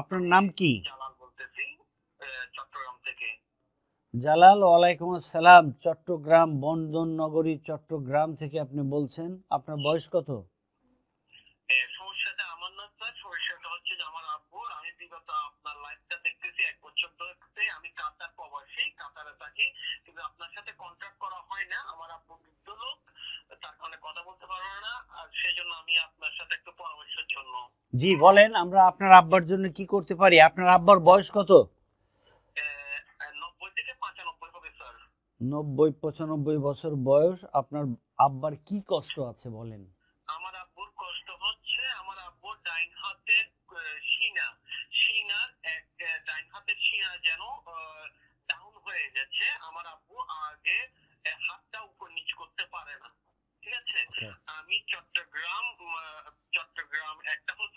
আপনার নাম কি জালাল ওয়ালাইকুম আসসালাম চট্টগ্রাম বন্ধন নগরী চট্টগ্রাম থেকে আপনি বলছেন আপনার বয়স কত আমি আমি কাতার প্রবাসী কাতারে থাকি কিন্তু আপনার সাথে কন্ট্যাক্ট করা হয় না আমার আব্বু বৃদ্ধ লোক জি বলেন আমরা আপনার আব্বার জন্য কি করতে পারি আপনার আব্বার বয়স কত নব্বই পঁচানব্বই বছর বয়স আপনার আব্বার কি কষ্ট আছে বলেন আমার আব্বু আগে হাতটা উপর করতে পারে না ঠিক আছে আমি চট্টগ্রাম চট্টগ্রাম একটা হচ্ছে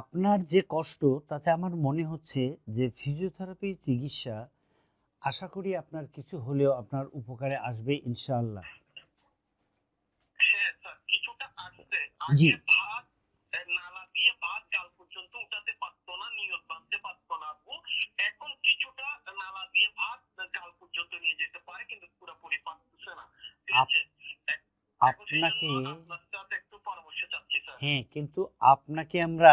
আপনার যে কষ্ট তাতে আমার মনে হচ্ছে যে ফিজিওথেরাপি চিকিৎসা আশা করি আপনার কিছু হলেও আপনার উপকারে আসবে ইনশাআল্লাহ হ্যাঁ, জি ভাত পর্যন্ত উঠাতে পারতো না এখন কিছুটা নালা দিয়ে ভাত পর্যন্ত নিয়ে যেতে পারে কিন্তু পুরোপুরি আপনাকে হ্যাঁ কিন্তু আপনাকে আমরা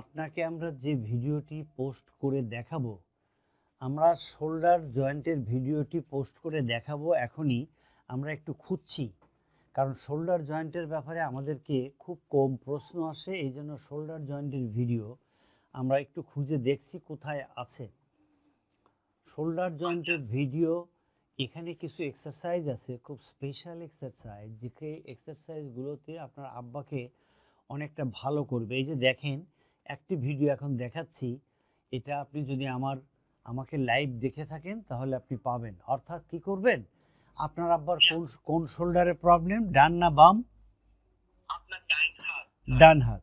আপনাকে আমরা যে ভিডিওটি পোস্ট করে দেখাবো আমরা শোল্ডার জয়েন্টের ভিডিওটি পোস্ট করে দেখাবো এখনই আমরা একটু খুঁজছি কারণ শোল্ডার জয়েন্টের ব্যাপারে আমাদেরকে খুব কম প্রশ্ন আসে এই জন্য শোল্ডার জয়েন্টের ভিডিও আমরা একটু খুঁজে দেখছি কোথায় আছে শোল্ডার জয়েন্টের ভিডিও এখানে কিছু এক্সারসাইজ আছে খুব স্পেশাল এক্সারসাইজ যে এক্সারসাইজগুলোতে আপনার আব্বাকে অনেকটা ভালো করবে এই যে দেখেন একটি ভিডিও এখন দেখাচ্ছি এটা আপনি যদি আমার আমাকে লাইভ দেখে থাকেন তাহলে আপনি পাবেন অর্থাৎ কি করবেন আপনার আব্বার কোন কোন শোল্ডারে প্রবলেম ডান না বাম ডান হাত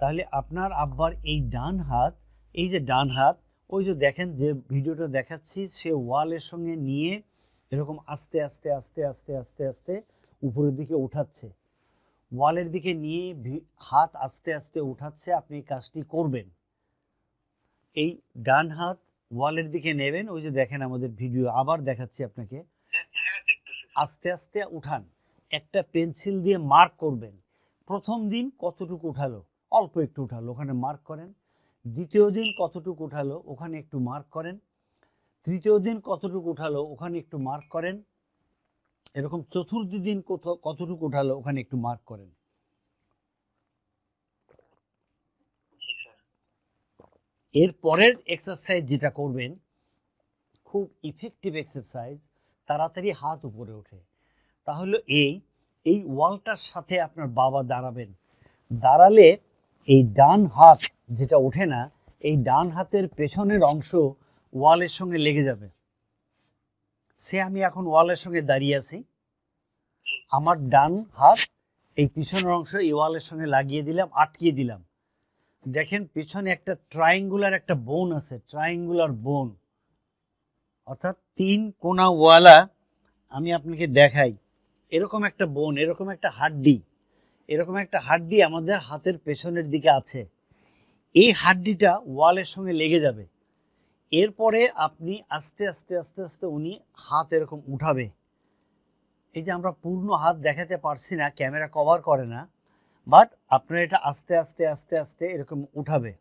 তাহলে আপনার আব্বার এই ডান হাত এই যে ডান হাত ওই যে দেখেন যে ভিডিওটা দেখাচ্ছি সে ওয়ালের সঙ্গে নিয়ে এরকম আস্তে আস্তে আস্তে আস্তে আস্তে আস্তে উপরের দিকে উঠাচ্ছে ওয়ালের দিকে নিয়ে হাত আস্তে আস্তে উঠাচ্ছে আপনি কাজটি করবেন এই ডান হাত ওয়ালের দিকে নেবেন ওই যে দেখেন আমাদের ভিডিও আবার দেখাচ্ছি আপনাকে আস্তে আস্তে উঠান একটা পেন্সিল দিয়ে মার্ক করবেন প্রথম দিন কতটুকু উঠালো অল্প একটু উঠালো ওখানে মার্ক করেন দ্বিতীয় দিন কতটুকু উঠালো ওখানে একটু মার্ক করেন তৃতীয় দিন কতটুকু উঠালো ওখানে একটু মার্ক করেন এরকম চতুর্থ দিন কোথাও কতটুকু উঠালো ওখানে একটু মার্ক করেন এর পরের এক্সারসাইজ যেটা করবেন খুব ইফেক্টিভ এক্সারসাইজ তাড়াতাড়ি হাত উপরে ওঠে তাহলে এই এই ওয়ালটার সাথে আপনার বাবা দাঁড়াবেন দাঁড়ালে এই ডান হাত যেটা ওঠে না এই ডান হাতের পেছনের অংশ ওয়ালের সঙ্গে লেগে যাবে সে আমি এখন ওয়ালের সঙ্গে দাঁড়িয়ে আছি আমার ডান হাত এই পিছনের অংশ এই ওয়ালের সঙ্গে লাগিয়ে দিলাম আটকিয়ে দিলাম দেখেন পিছনে একটা ট্রাইঙ্গুলার একটা বোন আছে ট্রাইঙ্গুলার বোন অর্থাৎ তিন কোনা ওয়ালা আমি আপনাকে দেখাই এরকম একটা বোন এরকম একটা হাড্ডি এরকম একটা হাড্ডি আমাদের হাতের পেছনের দিকে আছে এই হাড্ডিটা ওয়ালের সঙ্গে লেগে যাবে এরপরে আপনি আস্তে আস্তে আস্তে আস্তে উনি হাত এরকম উঠাবে এই যে আমরা পূর্ণ হাত দেখাতে পারছি না ক্যামেরা কভার করে না বাট আপনার এটা আস্তে আস্তে আস্তে আস্তে এরকম উঠাবে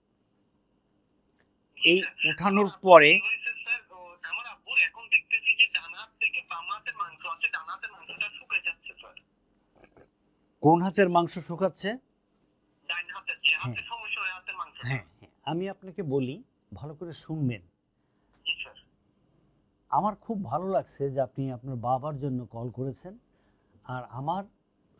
এই উঠানোর পরে কোন হাতের মাংস শুকাচ্ছে হ্যাঁ, হ্যাঁ আমি আপনাকে বলি ভালো করে শুনবেন আমার খুব ভালো লাগছে যে আপনি আপনার বাবার জন্য কল করেছেন আর আমার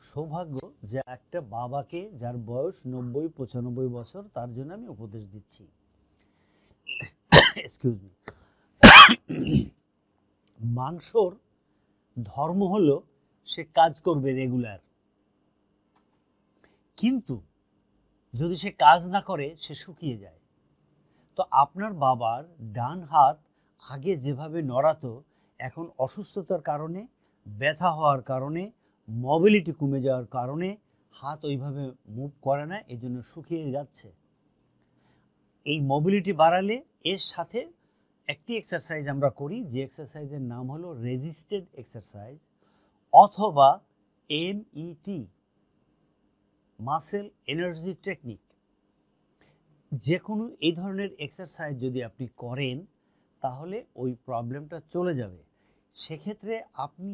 সৌভাগ্য যে একটা বাবাকে যার বয়স নব্বই পঁচানব্বই বছর তার জন্য আমি উপদেশ দিচ্ছি এক্সকিউজ মি মাংসর ধর্ম হলো সে কাজ করবে রেগুলার কিন্তু যদি সে কাজ না করে সে শুকিয়ে যায় তো আপনার বাবার ডান হাত আগে যেভাবে নড়াতো এখন অসুস্থতার কারণে ব্যথা হওয়ার কারণে মবিলিটি কমে যাওয়ার কারণে হাত ওইভাবে মুভ করে না এজন্য শুকিয়ে যাচ্ছে এই মোবিলিটি বাড়ালে এর সাথে একটি এক্সারসাইজ আমরা করি যে এক্সারসাইজের নাম হলো রেজিস্টেড এক্সারসাইজ অথবা এমইটি মাসেল এনার্জি টেকনিক যে কোনো এই ধরনের এক্সারসাইজ যদি আপনি করেন তাহলে ওই প্রবলেমটা চলে যাবে সেক্ষেত্রে আপনি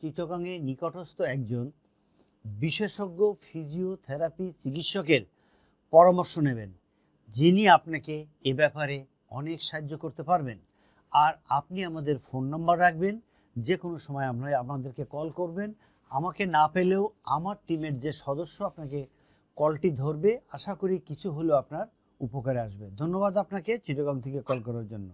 চিটগাঙে নিকটস্থ একজন বিশেষজ্ঞ ফিজিওথেরাপি চিকিৎসকের পরামর্শ নেবেন যিনি আপনাকে এ ব্যাপারে অনেক সাহায্য করতে পারবেন আর আপনি আমাদের ফোন নম্বর রাখবেন যে কোনো সময় আপনারা আপনাদেরকে কল করবেন আমাকে না পেলেও আমার টিমের যে সদস্য আপনাকে কলটি ধরবে আশা করি কিছু হলেও আপনার উপকারে আসবে ধন্যবাদ আপনাকে চিটগাং থেকে কল করার জন্য